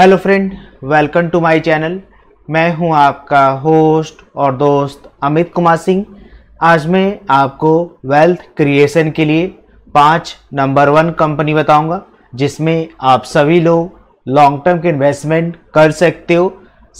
hello friend welcome to my channel मैं हूं आपका होस्ट और दोस्त अमित कुमार सिंह आज मैं आपको वेल्थ क्रिएशन के लिए पांच नंबर वन कंपनी बताऊंगा जिसमें आप सभी लोग लॉन्ग टर्म के इन्वेस्टमेंट कर सकते हो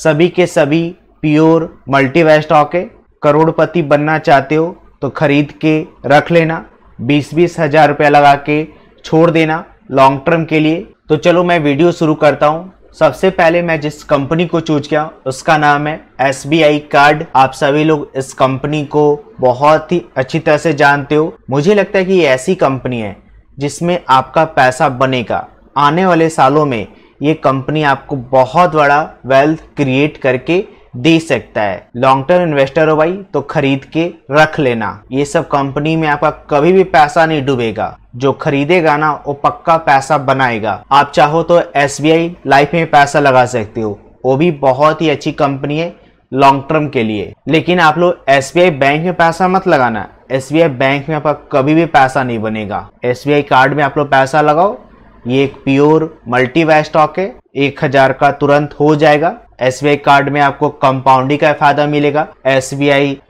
सभी के सभी प्योर मल्टीवे स्टॉक है करोड़पति बनना चाहते हो तो खरीद के रख लेना बीस बीस हज़ार रुपया लगा के छोड़ देना लॉन्ग टर्म के लिए तो चलो मैं वीडियो शुरू करता हूँ सबसे पहले मैं जिस कंपनी को चूज किया उसका नाम है एस बी आई कार्ड आप सभी लोग इस कंपनी को बहुत ही अच्छी तरह से जानते हो मुझे लगता है कि ये ऐसी कंपनी है जिसमें आपका पैसा बनेगा आने वाले सालों में ये कंपनी आपको बहुत बड़ा वेल्थ क्रिएट करके दे सकता है लॉन्ग टर्म इन्वेस्टर हो भाई तो खरीद के रख लेना ये सब कंपनी में आपका कभी भी पैसा नहीं डूबेगा जो खरीदेगा ना वो पक्का पैसा बनाएगा आप चाहो तो एस लाइफ में पैसा लगा सकते हो वो भी बहुत ही अच्छी कंपनी है लॉन्ग टर्म के लिए लेकिन आप लोग एस बैंक में पैसा मत लगाना एस बैंक में आपका कभी भी पैसा नहीं बनेगा एस कार्ड में आप लोग पैसा लगाओ ये एक प्योर वाय स्टॉक है एक हजार का तुरंत हो जाएगा एस कार्ड में आपको कंपाउंडिंग का फायदा मिलेगा एस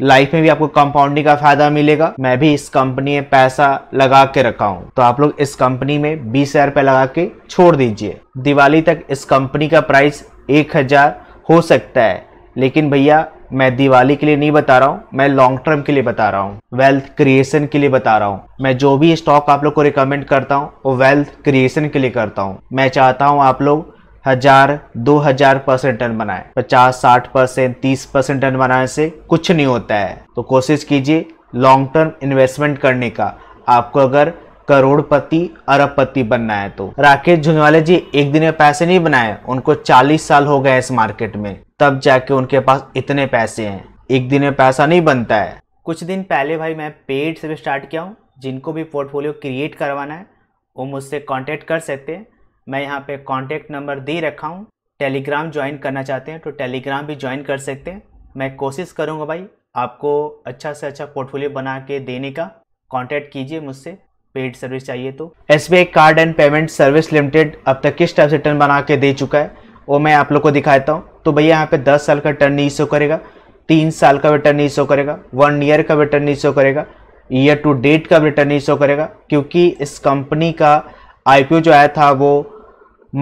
लाइफ में भी आपको कंपाउंडिंग का फायदा मिलेगा मैं भी इस कंपनी में पैसा लगा के रखा हूँ तो आप लोग इस कंपनी में बीस हजार रुपए लगा के छोड़ दीजिए दिवाली तक इस कंपनी का प्राइस एक हजार हो सकता है लेकिन भैया मैं दिवाली के लिए नहीं बता रहा हूँ मैं लॉन्ग टर्म के लिए बता रहा हूँ वेल्थ क्रिएशन के लिए बता रहा हूँ मैं जो भी स्टॉक आप लोग को रिकमेंड करता हूँ वो वेल्थ क्रिएशन के लिए करता हूँ मैं चाहता हूँ आप लोग हजार दो हजार परसेंट टर्न बनाए पचास साठ परसेंट तीस परसेंट रन बनाने से कुछ नहीं होता है तो कोशिश कीजिए लॉन्ग टर्म इन्वेस्टमेंट करने का आपको अगर करोड़पति अरबपति बनना है तो राकेश झुंझवाले जी एक दिन में पैसे नहीं बनाए उनको 40 साल हो गए इस मार्केट में तब जाके उनके पास इतने पैसे हैं एक दिन में पैसा नहीं बनता है कुछ दिन पहले भाई मैं पेड से भी स्टार्ट किया हूँ जिनको भी पोर्टफोलियो क्रिएट करवाना है वो मुझसे कॉन्टेक्ट कर सकते हैं मैं यहाँ पे कॉन्टेक्ट नंबर दे रखा हूँ टेलीग्राम ज्वाइन करना चाहते हैं तो टेलीग्राम भी ज्वाइन कर सकते हैं मैं कोशिश करूँगा भाई आपको अच्छा से अच्छा पोर्टफोलियो बना के देने का कॉन्टेक्ट कीजिए मुझसे पेड सर्विस चाहिए तो S card and payment service limited अब तक किस टाइप से टर्न बना के दे चुका है वो मैं आप लोग को दिखाता हूँ तो भैया यहाँ पे दस साल का टर्न नहीं शो करेगा तीन साल का भी टर्न नहीं शो करेगा वन ईयर का भी टर्न नहीं शो करेगा ईयर टू डेट का भी रिटर्न नहीं शो करेगा क्योंकि इस कंपनी का आई जो आया था वो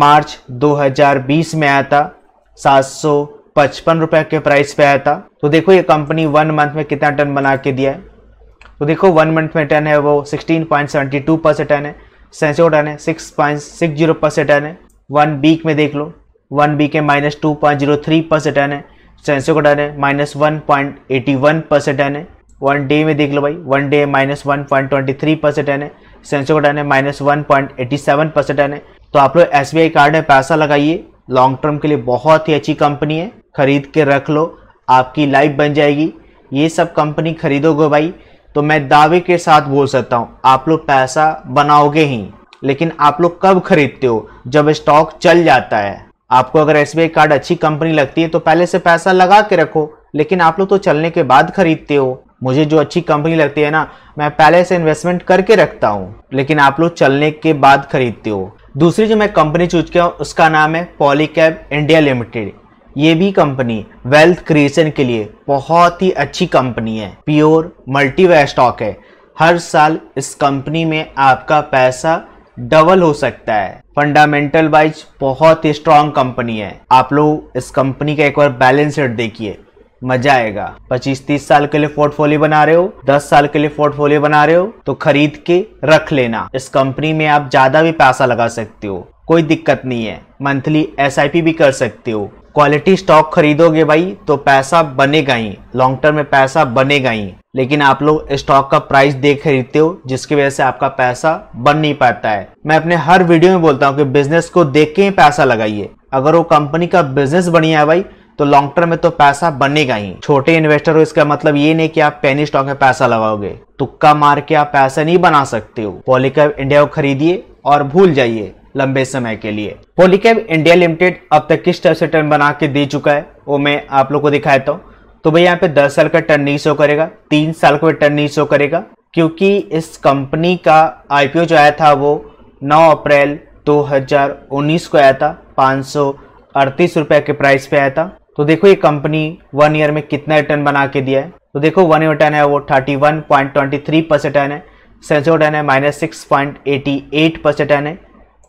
मार्च 2020 में आया था सात सौ पचपन रुपये के प्राइस पे आया था तो देखो ये कंपनी वन मंथ में कितना टर्न बना के दिया है तो देखो वन मंथ में टर्न है वो sixteen point seventy two percent return है सेंसो टर्न है six point six zero percent return है वन वीक में देख लो वन वीक है minus two point zero three percent return है सेंसो का टर्न है minus one point eighty one percent return है वन डे में देख लो भाई one day minus one point twenty three percent return है सेंसो का टर्न है minus one point eighty seven percent return है तो आप लोग एस बी आई कार्ड में पैसा लगाइए लॉन्ग टर्म के लिए बहुत ही अच्छी कंपनी है खरीद के रख लो आपकी लाइफ बन जाएगी ये सब कंपनी खरीदोगे भाई तो मैं दावे के साथ बोल सकता हूँ आप लोग पैसा बनाओगे ही लेकिन आप लोग कब खरीदते हो जब स्टॉक चल जाता है आपको अगर एस कार्ड अच्छी कंपनी लगती है तो पहले से पैसा लगा के रखो लेकिन आप लोग तो चलने के बाद खरीदते हो मुझे जो अच्छी कंपनी लगती है ना मैं पहले से इन्वेस्टमेंट करके रखता हूँ लेकिन आप लोग चलने के बाद खरीदते हो दूसरी जो मैं कंपनी चूज किया उसका नाम है पॉलीकैब इंडिया लिमिटेड ये भी कंपनी वेल्थ क्रिएशन के लिए बहुत ही अच्छी कंपनी है प्योर मल्टीवेयर स्टॉक है हर साल इस कंपनी में आपका पैसा डबल हो सकता है फंडामेंटल वाइज बहुत ही स्ट्रांग कंपनी है आप लोग इस कंपनी का एक बार बैलेंस शीट देखिए मजा आएगा 25-30 साल के लिए पोर्टफोलियो बना रहे हो 10 साल के लिए पोर्टफोलियो बना रहे हो तो खरीद के रख लेना इस कंपनी में आप ज्यादा भी पैसा लगा सकते हो कोई दिक्कत नहीं है मंथली एस भी कर सकते हो क्वालिटी स्टॉक खरीदोगे भाई तो पैसा बनेगा ही लॉन्ग टर्म में पैसा बनेगा ही लेकिन आप लोग स्टॉक का प्राइस देख खरीदते हो जिसकी वजह से आपका पैसा बन नहीं पाता है मैं अपने हर वीडियो में बोलता हूँ कि बिजनेस को देख के ही पैसा लगाइए अगर वो कंपनी का बिजनेस बढ़िया है भाई तो लॉन्ग टर्म में तो पैसा बनेगा ही छोटे इन्वेस्टर हो इसका मतलब ये नहीं कि आप पेनी स्टॉक में पैसा लगाओगे तुक्का मार के आप पैसा नहीं बना सकते हो पॉलिकैप इंडिया को खरीदिए और भूल जाइए लंबे समय के लिए पोलिकेब इंडिया लिमिटेड अब तक किस टाइप से टर्न बना के दे चुका है वो मैं आप लोग को दिखा देता हूँ तो भाई यहाँ पे दस साल का टर्न नहीं शो करेगा तीन साल का टर्न नहीं शो करेगा क्योंकि इस कंपनी का आईपीओ जो आया था वो 9 अप्रैल 2019 को आया था पाँच सौ रुपए के प्राइस पे आया था तो देखो ये कंपनी वन ईयर में कितना रिटर्न बना के दिया है तो देखो वन ईयर टर्न है वो 31.23 वन टर्न है सेंसो टर्न है minus six point eighty eight percent है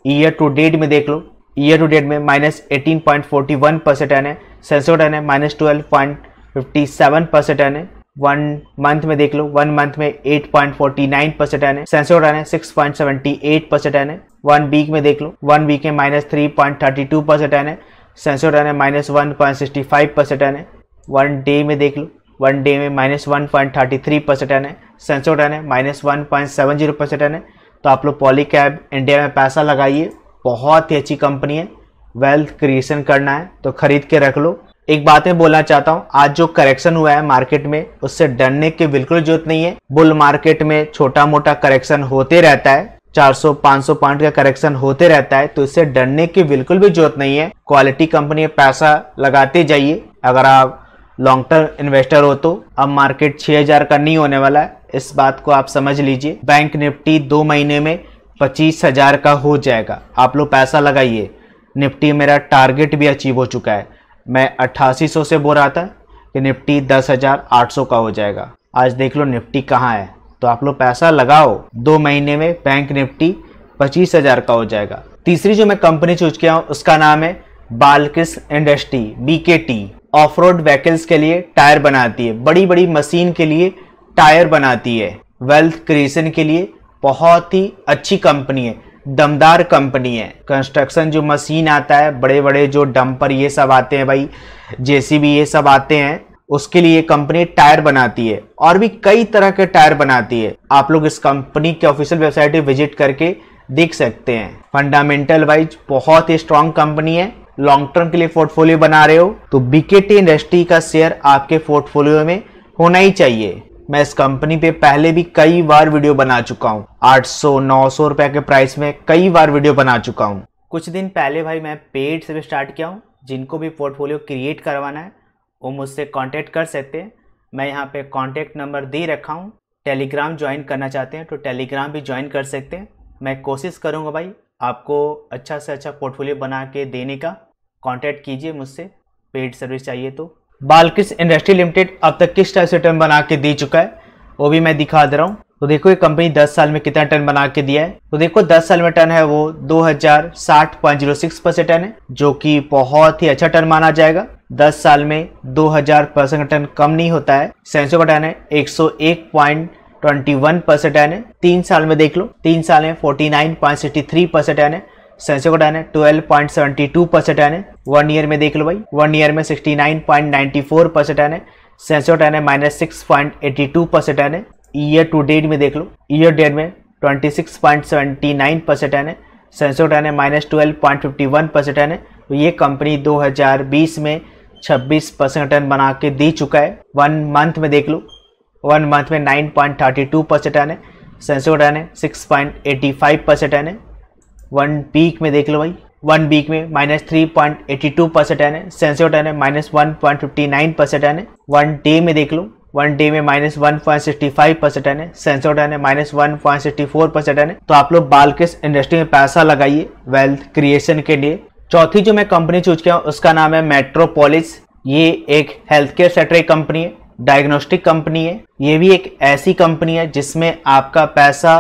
ईयर टू डेट में देख लो ईयर टू डेट में minus eighteen point forty one percent एन है सेंसोड एन है minus twelve point fifty seven percent एन है वन मंथ में देख लो वन मंथ में eight point forty nine percent एन है सेंसोड एन है six point seventy eight percent एन है वन वीक में देख लो वन वीक में minus three point thirty two percent एन है सेंसोड एन है minus one point sixty five percent एन है वन डे में देख लो वन डे में minus one point thirty three percent एन है सेंसोड एन है minus one point seven zero percent एन है तो आप लोग पॉली कैब इंडिया में पैसा लगाइए बहुत ही अच्छी कंपनी है वेल्थ क्रिएशन करना है तो खरीद के रख लो एक बात मैं बोलना चाहता हूँ आज जो करेक्शन हुआ है मार्केट में उससे डरने की बिल्कुल जरूरत नहीं है बुल मार्केट में छोटा मोटा करेक्शन होते रहता है 400 500 पॉइंट का करेक्शन होते रहता है तो इससे डरने की बिल्कुल भी जरूरत नहीं है क्वालिटी कंपनी पैसा लगाते जाइए अगर आप लॉन्ग टर्म इन्वेस्टर हो तो अब मार्केट 6000 का नहीं होने वाला है इस बात को आप समझ लीजिए बैंक निफ्टी दो महीने में पच्चीस हजार का हो जाएगा आप लोग पैसा लगाइए निफ्टी मेरा टारगेट भी अचीव हो चुका है मैं अट्ठासी सौ से बोल रहा था कि निफ्टी दस हजार आठ सौ का हो जाएगा आज देख लो निफ्टी कहाँ है तो आप लोग पैसा लगाओ दो महीने में बैंक निफ्टी पच्चीस हजार का हो जाएगा तीसरी जो मैं कंपनी चूज किया हूँ उसका नाम है Balkrishna industry BKT off road vehicles के लिए टायर बनाती है बड़ी बड़ी मशीन के लिए टायर बनाती है वेल्थ क्रिएशन के लिए बहुत ही अच्छी कंपनी है दमदार कंपनी है कंस्ट्रक्शन जो मशीन आता है बड़े बड़े जो डंपर ये सब आते हैं भाई जेसीबी ये सब आते हैं उसके लिए कंपनी टायर बनाती है और भी कई तरह के टायर बनाती है आप लोग इस कंपनी के ऑफिशियल वेबसाइट पर विजिट करके देख सकते हैं फंडामेंटल वाइज बहुत ही स्ट्रांग कंपनी है लॉन्ग टर्म के लिए पोर्टफोलियो बना रहे हो तो बीकेटी इंडस्ट्री का शेयर आपके पोर्टफोलियो में होना ही चाहिए मैं इस कंपनी पे पहले भी कई बार वीडियो बना चुका हूँ 800 900 रुपए के प्राइस में कई बार वीडियो बना चुका हूँ कुछ दिन पहले भाई मैं पेड से भी स्टार्ट किया हूँ जिनको भी पोर्टफोलियो क्रिएट करवाना है वो मुझसे कांटेक्ट कर सकते हैं मैं यहाँ पे कांटेक्ट नंबर दे रखा हूँ टेलीग्राम ज्वाइन करना चाहते हैं तो टेलीग्राम भी ज्वाइन कर सकते हैं मैं कोशिश करूँगा भाई आपको अच्छा से अच्छा पोर्टफोलियो बना के देने का कॉन्टैक्ट कीजिए मुझसे पेड सर्विस चाहिए तो बालकृष्ण इंडस्ट्री लिमिटेड अब तक किस टाइप से टर्न बना के दे चुका है वो भी मैं दिखा दे रहा हूँ तो देखो ये कंपनी 10 साल में कितना टर्न बना के दिया है तो देखो 10 साल में टर्न है वो दो हजार साठ point zero six percent return है जो कि बहुत ही अच्छा टर्न माना जाएगा 10 साल में 2000 परसेंट टर्न कम नहीं होता है सेंसो का टर्न है एक सौ एक point twenty one percent return है तीन साल में देख लो तीन साल में forty nine point sixty three percent return है सेंसेक्स का twelve point seventy two percent है वन ईयर में देख लो भाई वन ईयर में sixty nine point ninety four percent है सेंसेक्स है minus six point eighty two percent है ईयर टू डेट में देख लो ईयर डेट में twenty six point seventy nine percent है सेंसेक्स है minus twelve point fifty one percent है तो ये कंपनी दो हज़ार बीस में छब्बीस परसेंट टन बना के दे चुका है वन मंथ में देख लो वन मंथ में nine point thirty two percent है सेंसेक्स है six point eighty five percent है वन पीक में देख लो भाई वन वीक में minus three point eighty two percent एन है सेंसियो है minus one point fifty nine percent एन है वन डे में देख लो वन डे में minus one point sixty five percent एन है सेंसो है minus one point sixty four percent एन है तो आप लोग बाल किस इंडस्ट्री में पैसा लगाइए वेल्थ क्रिएशन के लिए चौथी जो मैं कंपनी चूज किया उसका नाम है मेट्रोपोलिस ये एक हेल्थ केयर सेक्टर की कंपनी है डायग्नोस्टिक कंपनी है ये भी एक ऐसी कंपनी है जिसमें आपका पैसा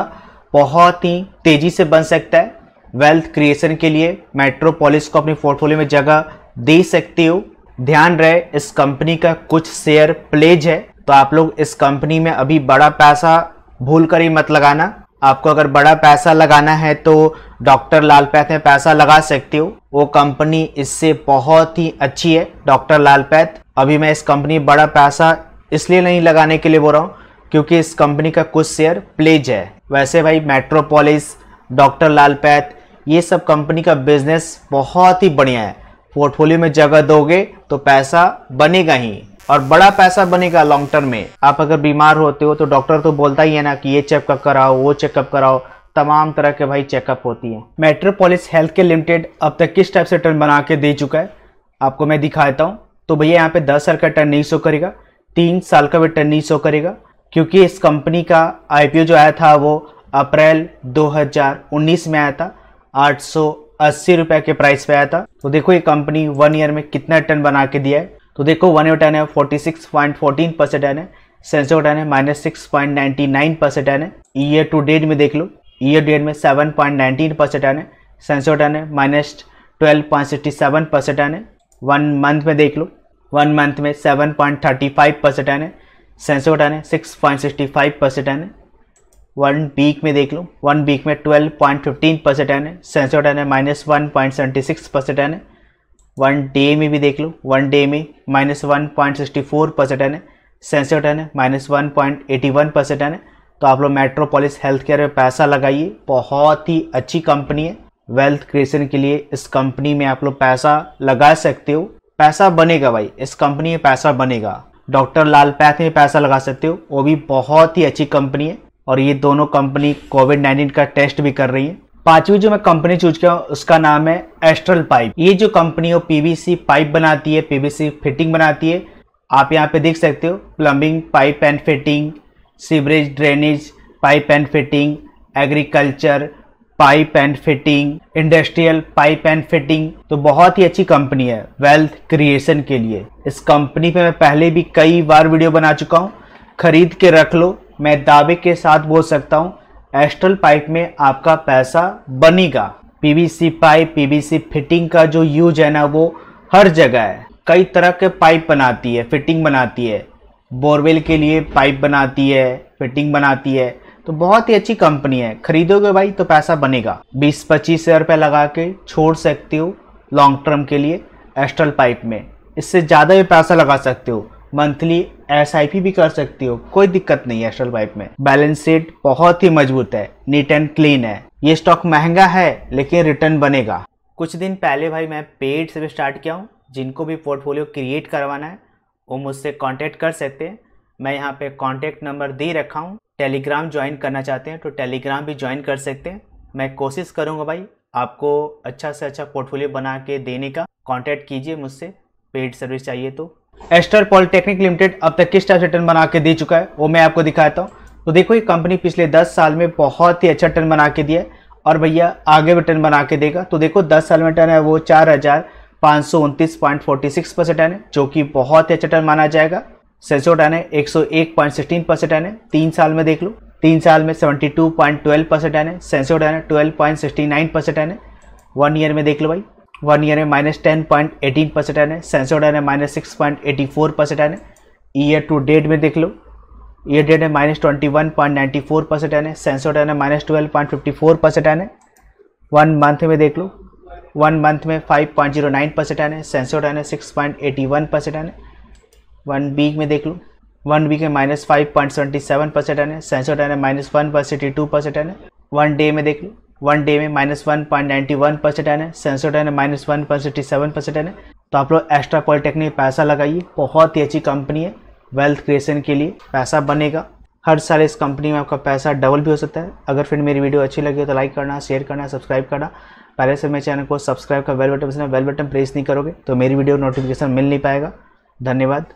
बहुत ही तेजी से बन सकता है वेल्थ क्रिएशन के लिए मेट्रोपोलिस को अपनी पोर्टफोलियो में जगह दे सकते हो ध्यान रहे इस कंपनी का कुछ शेयर प्लेज है तो आप लोग इस कंपनी में अभी बड़ा पैसा भूल कर ही मत लगाना आपको अगर बड़ा पैसा लगाना है तो डॉक्टर लाल पैथ में पैसा लगा सकते हो वो कंपनी इससे बहुत ही अच्छी है डॉक्टर लाल पैथ अभी मैं इस कंपनी बड़ा पैसा इसलिए नहीं लगाने के लिए बोल रहा हूँ क्योंकि इस कंपनी का कुछ शेयर प्लेज है वैसे भाई मेट्रोपोलिस डॉक्टर लाल पैथ ये सब कंपनी का बिजनेस बहुत ही बढ़िया है पोर्टफोलियो में जगह दोगे तो पैसा बनेगा ही और बड़ा पैसा बनेगा लॉन्ग टर्म में आप अगर बीमार होते हो तो डॉक्टर तो बोलता ही है ना कि ये चेकअप कराओ वो चेकअप कराओ तमाम तरह के भाई चेकअप होती है मेट्रोपोलिस हेल्थ के लिमिटेड अब तक किस टाइप से टर्न बना के दे चुका है आपको मैं दिखाता हूँ तो भैया यहाँ पे दस साल का टर्न नहीं शो करेगा तीन साल का भी टर्न नहीं शो करेगा क्योंकि इस कंपनी का आईपीओ जो आया था वो अप्रैल 2019 में आया था आठ सौ अस्सी रुपये के प्राइस पे आया था तो देखो ये कंपनी वन ईयर में कितना रिटर्न बना के दिया है तो देखो वन ईयर टर्न है forty six point fourteen percent एन है सेंसो टर्न है minus six point ninety nine percent एन है ईयर टू डेट में देख लो ईयर डेट में सेवन पॉइंट नाइनटीन परसेंट एन है सेंसो टर्न है minus twelve point sixty seven percent एन है वन मंथ में देख लो वन मंथ में seven point thirty five percent एन है सेंसो टर्न है six point sixty five percent एन है वन वीक में देख लो वन वीक में 12.15 परसेंट एन है सेंसोट एन है minus one point seventy six percent एन है वन डे में भी देख लो वन डे में minus one point sixty four percent एन है सेंसोड एन है minus one point eighty one percent एन है तो आप लोग मेट्रोपोलिस हेल्थ केयर में पैसा लगाइए बहुत ही अच्छी कंपनी है वेल्थ क्रिएशन के लिए इस कंपनी में आप लोग पैसा लगा सकते हो पैसा बनेगा भाई इस कंपनी में पैसा बनेगा डॉक्टर लाल पैथ में पैसा लगा सकते हो वो भी बहुत ही अच्छी कंपनी है और ये दोनों कंपनी कोविड नाइन्टीन का टेस्ट भी कर रही है पांचवी जो मैं कंपनी चूज किया उसका नाम है एस्ट्रल पाइप ये जो कंपनी हो पीवीसी पाइप बनाती है पीवीसी फिटिंग बनाती है आप यहाँ पे देख सकते हो plumbing pipe and fitting sewerage drainage pipe and fitting agriculture pipe and fitting industrial pipe and fitting तो बहुत ही अच्छी कंपनी है वेल्थ क्रिएशन के लिए इस कंपनी पे मैं पहले भी कई बार वीडियो बना चुका हूँ खरीद के रख लो मैं दावे के साथ बोल सकता हूँ एस्ट्रल पाइप में आपका पैसा बनेगा पीवीसी पाइप पीवीसी फिटिंग का जो यूज है ना वो हर जगह है कई तरह के पाइप बनाती है फिटिंग बनाती है बोरवेल के लिए पाइप बनाती है फिटिंग बनाती है तो बहुत ही अच्छी कंपनी है खरीदोगे भाई तो पैसा बनेगा बीस पच्चीस हज़ार रुपये लगा के छोड़ सकते हो लॉन्ग टर्म के लिए एस्ट्रल पाइप में इससे ज़्यादा भी पैसा लगा सकते हो मंथली एस भी कर सकती हो कोई दिक्कत नहीं है एस्ट्रल पाइप में बैलेंस शीट बहुत ही मजबूत है नीट एंड क्लीन है ये स्टॉक महंगा है लेकिन रिटर्न बनेगा कुछ दिन पहले भाई मैं पेड से भी स्टार्ट किया हूँ जिनको भी पोर्टफोलियो क्रिएट करवाना है वो मुझसे कांटेक्ट कर सकते हैं मैं यहाँ पे कांटेक्ट नंबर दे रखा हूँ टेलीग्राम ज्वाइन करना चाहते हैं तो टेलीग्राम भी ज्वाइन कर सकते हैं मैं कोशिश करूँगा भाई आपको अच्छा से अच्छा पोर्टफोलियो बना के देने का कॉन्टैक्ट कीजिए मुझसे पेड सर्विस चाहिए तो एस्टर पॉलिटेक्निक लिमिटेड अब तक किस टाइप से टर्न बना के दे चुका है वो मैं आपको दिखाता हूँ तो देखो ये कंपनी पिछले 10 साल में बहुत ही अच्छा टर्न बना के दिया और भैया आगे भी टर्न बना के देगा तो देखो 10 साल में टर्न है वो चार हज़ार पाँच सौ उनतीस पॉइंट फोर्टी सिक्स परसेंट है जो कि बहुत ही अच्छा टर्न माना जाएगा सेंसो टर्न है एक सौ एक पॉइंट सिक्सटीन परसेंट है तीन साल में देख लो तीन साल में seventy two point twelve percent return है सेंसो टर्न है twelve point sixty nine percent है वन ईयर में देख लो भाई वन ईयर में minus ten point eighteen percent आने सेंसोड आने minus six point eighty four percent आने ईयर टू डेट में देख लो ईयर डेट है minus twenty one point ninety four percent आने सेंसोड आने minus twelve point fifty four percent आने वन मंथ में देख लो वन मंथ में five point zero nine percent आने सेंसोड आने six point eighty one percent आने वन वीक में देख लो वन वीक में minus five point seventy seven percent आने सेंसोड आने minus one point sixty two percent आने वन डे में देख लो वन डे में minus one point ninety one percent आने सेंसोड आने minus one point sixty seven percent आने तो आप लोग एक्स्ट्रा पॉलिटेक्निक पैसा लगाइए बहुत ही अच्छी कंपनी है वेल्थ क्रिएशन के लिए पैसा बनेगा हर साल इस कंपनी में आपका पैसा डबल भी हो सकता है अगर फिर मेरी वीडियो अच्छी लगी हो तो लाइक करना शेयर करना सब्सक्राइब करना पहले से मेरे चैनल को सब्सक्राइब का bell button bell button press नहीं करोगे तो मेरी वीडियो नोटिफिकेशन मिल नहीं पाएगा धन्यवाद